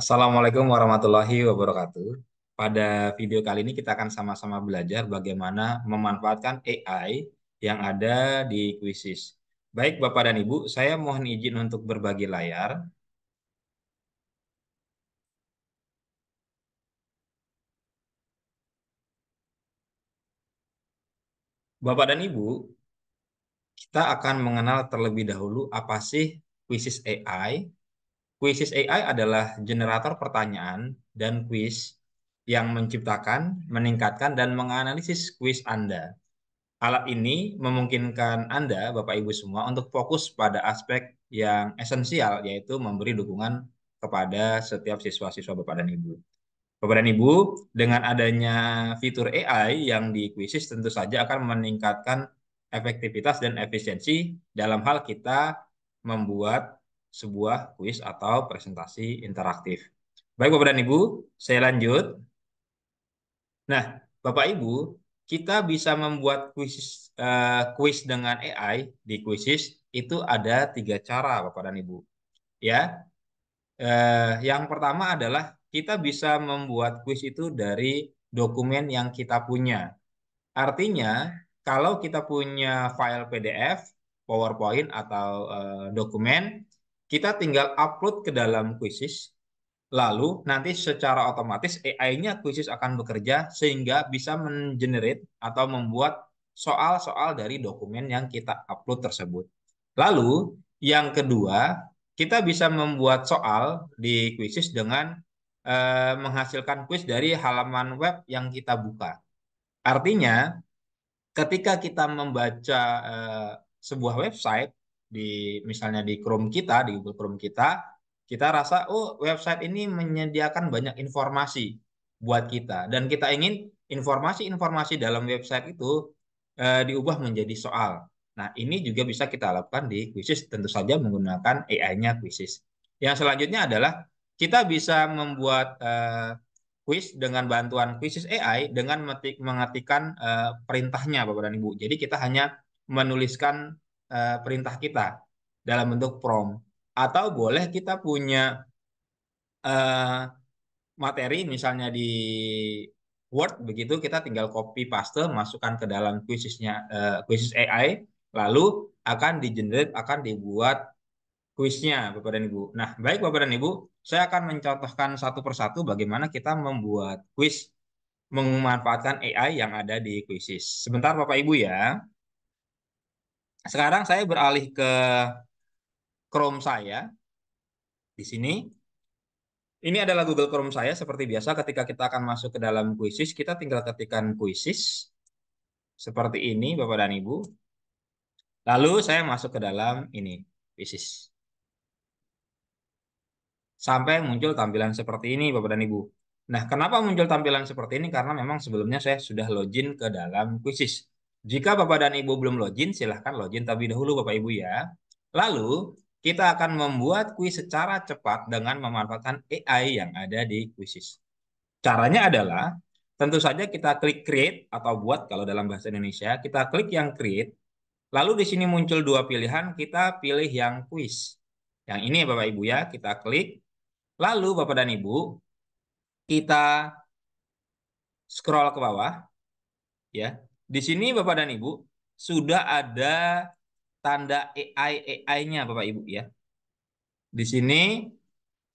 Assalamualaikum warahmatullahi wabarakatuh. Pada video kali ini kita akan sama-sama belajar bagaimana memanfaatkan AI yang ada di Quizzes. Baik Bapak dan Ibu, saya mohon izin untuk berbagi layar. Bapak dan Ibu, kita akan mengenal terlebih dahulu apa sih Quizzes AI Quizzes AI adalah generator pertanyaan dan quiz yang menciptakan, meningkatkan, dan menganalisis quiz Anda. Alat ini memungkinkan Anda, Bapak Ibu semua, untuk fokus pada aspek yang esensial, yaitu memberi dukungan kepada setiap siswa-siswa Bapak dan Ibu. Bapak dan Ibu, dengan adanya fitur AI yang di kuisis tentu saja akan meningkatkan efektivitas dan efisiensi dalam hal kita membuat sebuah kuis atau presentasi interaktif. Baik Bapak dan Ibu, saya lanjut. Nah, Bapak Ibu, kita bisa membuat kuis uh, kuis dengan AI di kuisis itu ada tiga cara Bapak dan Ibu. Ya, uh, yang pertama adalah kita bisa membuat kuis itu dari dokumen yang kita punya. Artinya, kalau kita punya file PDF, PowerPoint atau uh, dokumen, kita tinggal upload ke dalam kuisis lalu nanti secara otomatis AI-nya kuisis akan bekerja sehingga bisa mengenerate atau membuat soal-soal dari dokumen yang kita upload tersebut. Lalu yang kedua, kita bisa membuat soal di kuisis dengan eh, menghasilkan kuis dari halaman web yang kita buka. Artinya, ketika kita membaca eh, sebuah website, di misalnya di Chrome kita, di Google Chrome kita, kita rasa oh website ini menyediakan banyak informasi buat kita dan kita ingin informasi-informasi dalam website itu e, diubah menjadi soal. Nah, ini juga bisa kita lakukan di Quizzes tentu saja menggunakan AI-nya Quizzes. Yang selanjutnya adalah kita bisa membuat e, quiz dengan bantuan Quizzes AI dengan mengetikkan e, eh, perintahnya Bapak dan Ibu. Jadi kita hanya menuliskan Eh, perintah kita dalam bentuk prompt atau boleh kita punya uh, materi misalnya di Word begitu kita tinggal copy paste masukkan ke dalam kuisisnya uh, eh, AI lalu akan di generate akan dibuat kuisnya Bapak dan Ibu. Nah, baik Bapak dan Ibu, saya akan mencontohkan satu persatu bagaimana kita membuat kuis memanfaatkan AI yang ada di kuisis. Sebentar Bapak Ibu ya. Sekarang saya beralih ke Chrome saya. Di sini. Ini adalah Google Chrome saya. Seperti biasa ketika kita akan masuk ke dalam Quizzes, kita tinggal ketikkan Quizzes. Seperti ini Bapak dan Ibu. Lalu saya masuk ke dalam ini, Quizzes. Sampai muncul tampilan seperti ini Bapak dan Ibu. Nah, kenapa muncul tampilan seperti ini? Karena memang sebelumnya saya sudah login ke dalam Quizzes. Jika Bapak dan Ibu belum login, silahkan login terlebih dahulu Bapak Ibu ya. Lalu, kita akan membuat kuis secara cepat dengan memanfaatkan AI yang ada di kuisis. Caranya adalah, tentu saja kita klik create atau buat kalau dalam bahasa Indonesia, kita klik yang create, lalu di sini muncul dua pilihan, kita pilih yang kuis. Yang ini Bapak Ibu ya, kita klik. Lalu Bapak dan Ibu, kita scroll ke bawah. ya di sini Bapak dan Ibu sudah ada tanda AI AI-nya Bapak Ibu ya. Di sini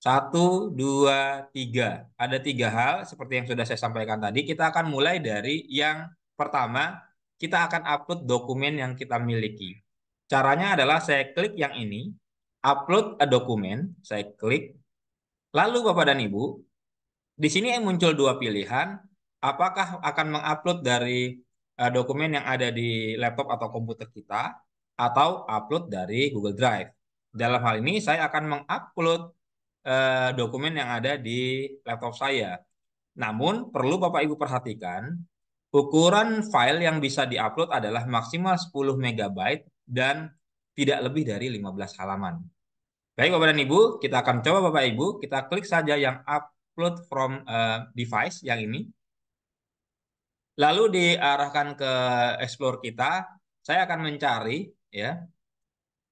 satu, dua, tiga. Ada tiga hal seperti yang sudah saya sampaikan tadi. Kita akan mulai dari yang pertama, kita akan upload dokumen yang kita miliki. Caranya adalah saya klik yang ini, upload a dokumen, saya klik. Lalu Bapak dan Ibu, di sini muncul dua pilihan, apakah akan mengupload dari uh, dokumen yang ada di laptop atau komputer kita atau upload dari Google Drive. Dalam hal ini saya akan mengupload uh, dokumen yang ada di laptop saya. Namun perlu Bapak Ibu perhatikan ukuran file yang bisa diupload adalah maksimal 10 MB dan tidak lebih dari 15 halaman. Baik Bapak dan Ibu, kita akan coba Bapak Ibu, kita klik saja yang upload from uh, device yang ini lalu diarahkan ke explore kita, saya akan mencari ya.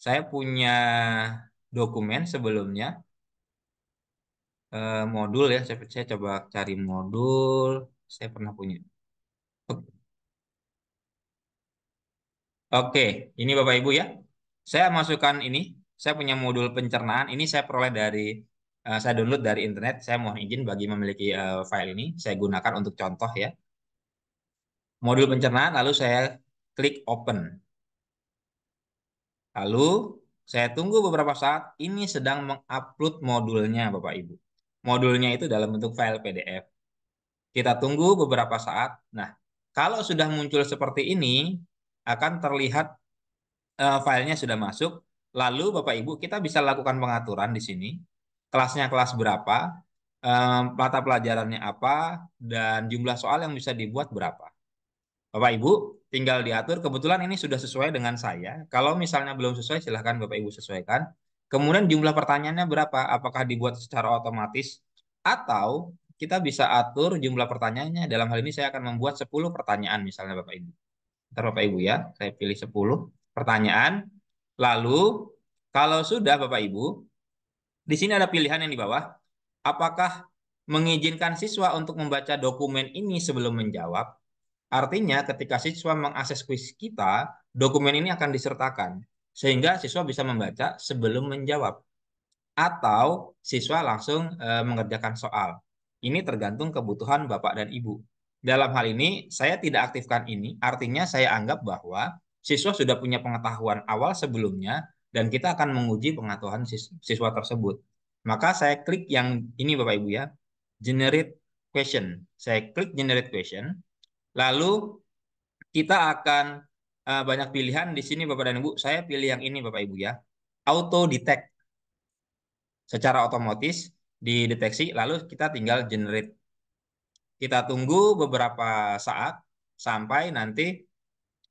Saya punya dokumen sebelumnya eh, modul ya. Saya, saya coba cari modul. Saya pernah punya. Oke, ini Bapak Ibu ya. Saya masukkan ini. Saya punya modul pencernaan. Ini saya peroleh dari eh, saya download dari internet. Saya mohon izin bagi memiliki eh, file ini. Saya gunakan untuk contoh ya modul pencernaan lalu saya klik open. Lalu saya tunggu beberapa saat ini sedang mengupload modulnya Bapak Ibu. Modulnya itu dalam bentuk file PDF. Kita tunggu beberapa saat. Nah, kalau sudah muncul seperti ini akan terlihat uh, filenya sudah masuk. Lalu Bapak Ibu kita bisa lakukan pengaturan di sini. Kelasnya kelas berapa, um, mata pelajarannya apa, dan jumlah soal yang bisa dibuat berapa. Bapak Ibu tinggal diatur. Kebetulan ini sudah sesuai dengan saya. Kalau misalnya belum sesuai, silahkan Bapak Ibu sesuaikan. Kemudian jumlah pertanyaannya berapa? Apakah dibuat secara otomatis? Atau kita bisa atur jumlah pertanyaannya. Dalam hal ini saya akan membuat 10 pertanyaan misalnya Bapak Ibu. Ntar Bapak Ibu ya, saya pilih 10 pertanyaan. Lalu, kalau sudah Bapak Ibu, di sini ada pilihan yang di bawah. Apakah mengizinkan siswa untuk membaca dokumen ini sebelum menjawab? Artinya ketika siswa mengakses kuis kita, dokumen ini akan disertakan sehingga siswa bisa membaca sebelum menjawab atau siswa langsung e, mengerjakan soal. Ini tergantung kebutuhan Bapak dan Ibu. Dalam hal ini saya tidak aktifkan ini, artinya saya anggap bahwa siswa sudah punya pengetahuan awal sebelumnya dan kita akan menguji pengetahuan siswa tersebut. Maka saya klik yang ini Bapak Ibu ya, generate question. Saya klik generate question Lalu kita akan uh, banyak pilihan di sini Bapak dan Ibu. Saya pilih yang ini Bapak Ibu ya. Auto detect. Secara otomatis dideteksi lalu kita tinggal generate. Kita tunggu beberapa saat sampai nanti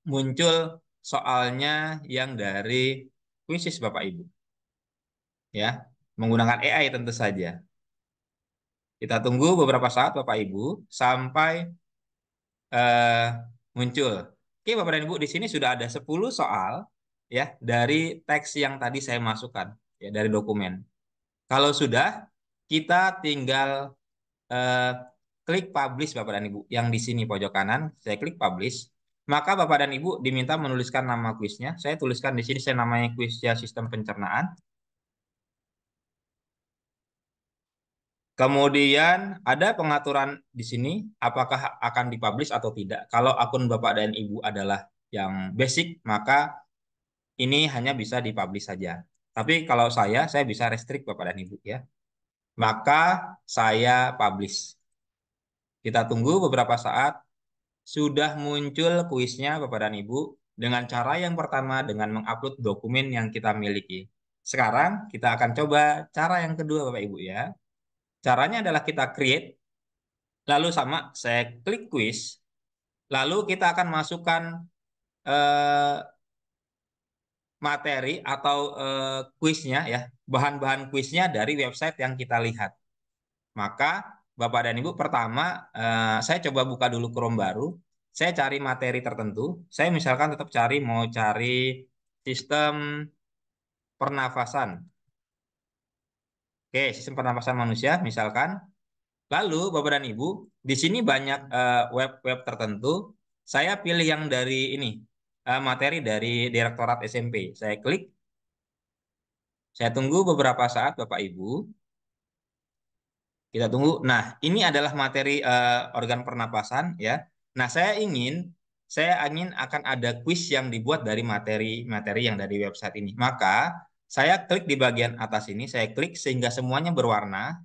muncul soalnya yang dari kuisis Bapak Ibu. Ya, menggunakan AI tentu saja. Kita tunggu beberapa saat Bapak Ibu sampai Eh, muncul. Oke, Bapak dan Ibu, di sini sudah ada 10 soal ya dari teks yang tadi saya masukkan ya dari dokumen. Kalau sudah, kita tinggal eh, klik publish Bapak dan Ibu yang di sini pojok kanan, saya klik publish. Maka Bapak dan Ibu diminta menuliskan nama kuisnya. Saya tuliskan di sini saya namanya kuisnya sistem pencernaan. Kemudian ada pengaturan di sini apakah akan dipublish atau tidak. Kalau akun Bapak dan Ibu adalah yang basic, maka ini hanya bisa dipublish saja. Tapi kalau saya, saya bisa restrict Bapak dan Ibu ya. Maka saya publish. Kita tunggu beberapa saat. Sudah muncul kuisnya Bapak dan Ibu dengan cara yang pertama dengan mengupload dokumen yang kita miliki. Sekarang kita akan coba cara yang kedua Bapak Ibu ya. Caranya adalah kita create, lalu sama saya klik quiz, lalu kita akan masukkan eh, materi atau eh, quiznya ya, bahan-bahan quiznya dari website yang kita lihat. Maka Bapak dan Ibu pertama eh, saya coba buka dulu Chrome baru, saya cari materi tertentu, saya misalkan tetap cari mau cari sistem pernafasan Oke, sistem pernapasan manusia misalkan. Lalu Bapak dan Ibu, di sini banyak eh, web-web uh, tertentu. Saya pilih yang dari ini, uh, materi dari Direktorat SMP. Saya klik. Saya tunggu beberapa saat Bapak Ibu. Kita tunggu. Nah, ini adalah materi uh, organ pernapasan ya. Nah, saya ingin saya ingin akan ada kuis yang dibuat dari materi-materi yang dari website ini. Maka saya klik di bagian atas ini, saya klik sehingga semuanya berwarna.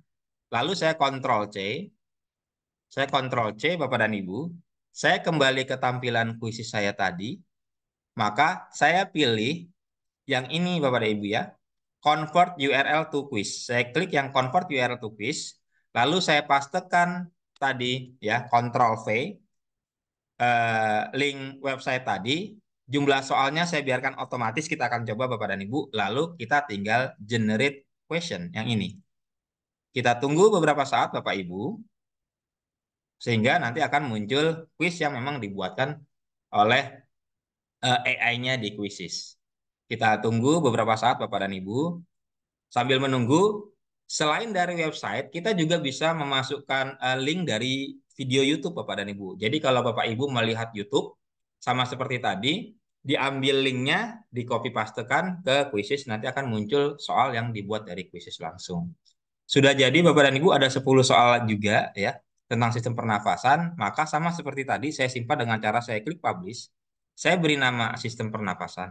Lalu saya kontrol C. Saya kontrol C, Bapak dan Ibu. Saya kembali ke tampilan kuisi saya tadi. Maka saya pilih yang ini Bapak dan Ibu ya. Convert URL to quiz. Saya klik yang convert URL to quiz. Lalu saya pastekan tadi ya kontrol V eh, link website tadi jumlah soalnya saya biarkan otomatis kita akan coba Bapak dan Ibu. Lalu kita tinggal generate question yang ini. Kita tunggu beberapa saat Bapak Ibu. Sehingga nanti akan muncul quiz yang memang dibuatkan oleh eh, AI-nya di quizzes. Kita tunggu beberapa saat Bapak dan Ibu. Sambil menunggu, selain dari website, kita juga bisa memasukkan eh, link dari video YouTube Bapak dan Ibu. Jadi kalau Bapak Ibu melihat YouTube, sama seperti tadi, diambil linknya, di copy pastekan ke kuisis nanti akan muncul soal yang dibuat dari kuisis langsung. Sudah jadi Bapak dan Ibu ada 10 soal juga ya tentang sistem pernafasan, maka sama seperti tadi saya simpan dengan cara saya klik publish, saya beri nama sistem pernafasan.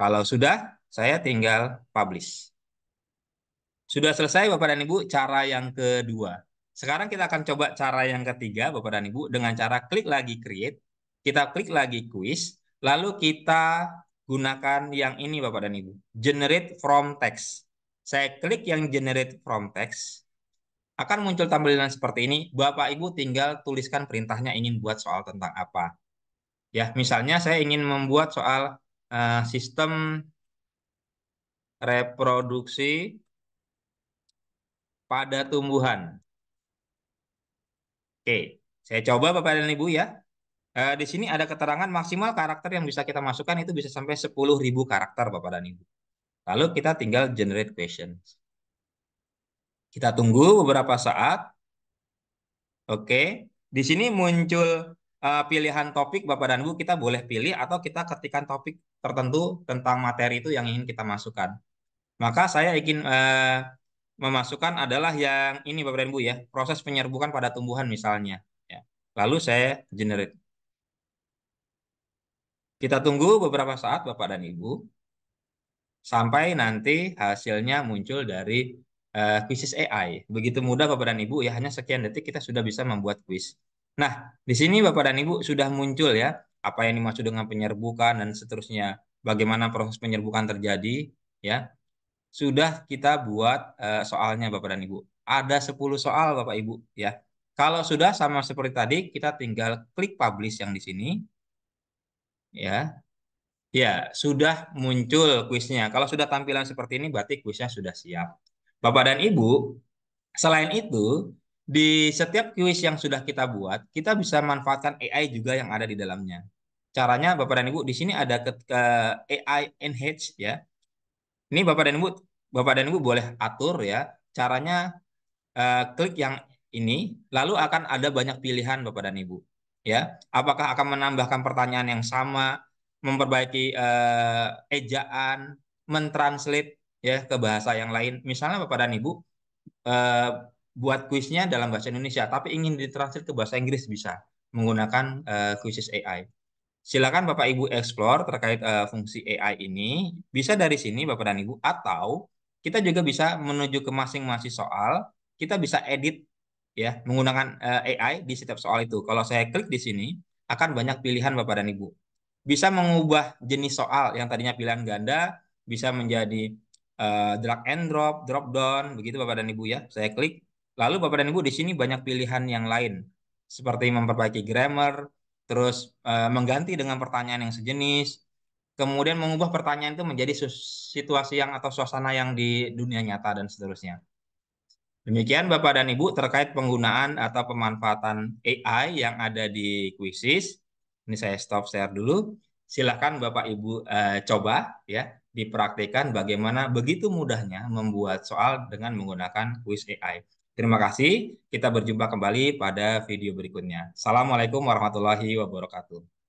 Kalau sudah, saya tinggal publish. Sudah selesai Bapak dan Ibu cara yang kedua. Sekarang kita akan coba cara yang ketiga, Bapak dan Ibu, dengan cara klik lagi create, kita klik lagi quiz, lalu kita gunakan yang ini Bapak dan Ibu, generate from text. Saya klik yang generate from text, akan muncul tampilan seperti ini. Bapak Ibu tinggal tuliskan perintahnya ingin buat soal tentang apa. Ya, misalnya saya ingin membuat soal uh, sistem reproduksi pada tumbuhan. Oke, saya coba Bapak dan Ibu ya. E, di sini ada keterangan maksimal karakter yang bisa kita masukkan itu bisa sampai 10.000 karakter Bapak dan Ibu. Lalu kita tinggal generate questions. Kita tunggu beberapa saat. Oke, di sini muncul e, pilihan topik Bapak dan Ibu kita boleh pilih atau kita ketikkan topik tertentu tentang materi itu yang ingin kita masukkan. Maka saya ingin eh, memasukkan adalah yang ini Bapak dan ibu ya, proses penyerbukan pada tumbuhan misalnya. Ya. Lalu saya generate. Kita tunggu beberapa saat Bapak dan Ibu sampai nanti hasilnya muncul dari uh, eh, quizzes AI. Begitu mudah Bapak dan Ibu ya hanya sekian detik kita sudah bisa membuat quiz. Nah, di sini Bapak dan Ibu sudah muncul ya apa yang dimaksud dengan penyerbukan dan seterusnya, bagaimana proses penyerbukan terjadi ya sudah kita buat uh, soalnya Bapak dan Ibu. Ada 10 soal Bapak Ibu ya. Kalau sudah sama seperti tadi, kita tinggal klik publish yang di sini. Ya. Ya, sudah muncul kuisnya. Kalau sudah tampilan seperti ini berarti kuisnya sudah siap. Bapak dan Ibu, selain itu di setiap kuis yang sudah kita buat, kita bisa manfaatkan AI juga yang ada di dalamnya. Caranya Bapak dan Ibu, di sini ada ke, ke AI Enhance ya. Ini Bapak dan Ibu, Bapak dan Ibu boleh atur ya caranya eh, klik yang ini, lalu akan ada banyak pilihan Bapak dan Ibu. Ya, apakah akan menambahkan pertanyaan yang sama, memperbaiki eh, ejaan, mentranslate ya ke bahasa yang lain. Misalnya Bapak dan Ibu eh, buat kuisnya dalam bahasa Indonesia, tapi ingin ditranslate ke bahasa Inggris bisa menggunakan eh, AI. Silakan Bapak Ibu explore terkait uh, fungsi AI ini. Bisa dari sini Bapak dan Ibu atau kita juga bisa menuju ke masing-masing soal, kita bisa edit ya menggunakan uh, eh, AI di setiap soal itu. Kalau saya klik di sini akan banyak pilihan Bapak dan Ibu. Bisa mengubah jenis soal yang tadinya pilihan ganda bisa menjadi uh, drag and drop, drop down, begitu Bapak dan Ibu ya. Saya klik. Lalu Bapak dan Ibu di sini banyak pilihan yang lain seperti memperbaiki grammar, terus uh, mengganti dengan pertanyaan yang sejenis, kemudian mengubah pertanyaan itu menjadi situasi yang atau suasana yang di dunia nyata dan seterusnya. Demikian Bapak dan Ibu terkait penggunaan atau pemanfaatan AI yang ada di kuisis. Ini saya stop share dulu. Silakan Bapak Ibu eh, coba ya dipraktikkan bagaimana begitu mudahnya membuat soal dengan menggunakan kuis AI. Terima kasih. Kita berjumpa kembali pada video berikutnya. Assalamualaikum warahmatullahi wabarakatuh.